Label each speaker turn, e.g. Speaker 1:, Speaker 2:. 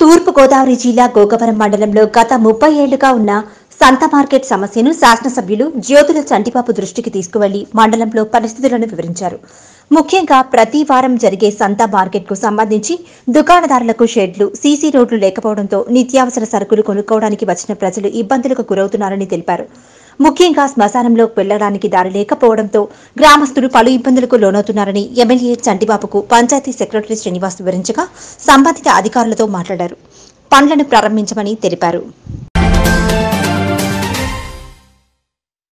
Speaker 1: తూర్పుగోదావరి జిల్లా గోగవరం మండలంలో గత ముప్పై ఏళ్లుగా ఉన్న సంత మార్కెట్ సమస్యను శాసనసభ్యులు జ్యోతుల చంటిబాబు దృష్టికి తీసుకువెళ్లి మండలంలో పరిస్థితులను వివరించారు ముఖ్యంగా ప్రతి వారం జరిగే సంత మార్కెట్కు సంబంధించి దుకాణదారులకు షెడ్లు సీసీ రోడ్లు లేకపోవడంతో నిత్యావసర సరుకులు కొనుక్కోవడానికి వచ్చిన ప్రజలు ఇబ్బందులకు గురవుతున్నారని తెలిపారు ముఖ్యంగా శ్మశానంలోకి వెళ్లడానికి దారి లేకపోవడంతో గ్రామస్తులు పలు ఇబ్బందులకు లోనవుతున్నారని ఎమ్మెల్యే చంటిబాబుకు పంచాయతీ సెక్రటరీ శ్రీనివాస్ వివరించగా సంబంధిత అధికారులతో మాట్లాడారు పనులను ప్రారంభించమని తెలిపారు